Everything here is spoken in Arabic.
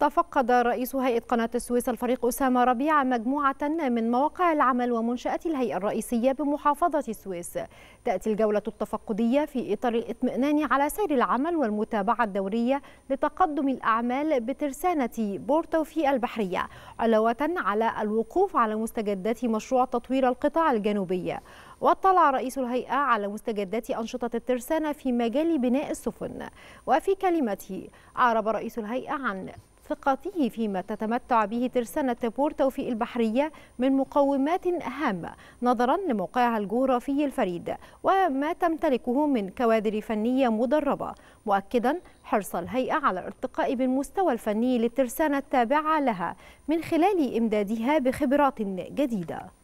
تفقد رئيس هيئة قناة السويس الفريق أسامة ربيع مجموعة من مواقع العمل ومنشآت الهيئة الرئيسية بمحافظة السويس تأتي الجولة التفقدية في إطار الإطمئنان على سير العمل والمتابعة الدورية لتقدم الأعمال بترسانة بورتوفي البحرية علاوة على الوقوف على مستجدات مشروع تطوير القطاع الجنوبي واطلع رئيس الهيئة على مستجدات أنشطة الترسانة في مجال بناء السفن وفي كلمته أعرب رئيس الهيئة عن ثقته فيما تتمتع به ترسانة بور توفيق البحرية من مقومات هامة نظرا لموقعها الجغرافي الفريد وما تمتلكه من كوادر فنية مدربة مؤكدا حرص الهيئة على الارتقاء بالمستوى الفني للترسانة التابعة لها من خلال إمدادها بخبرات جديدة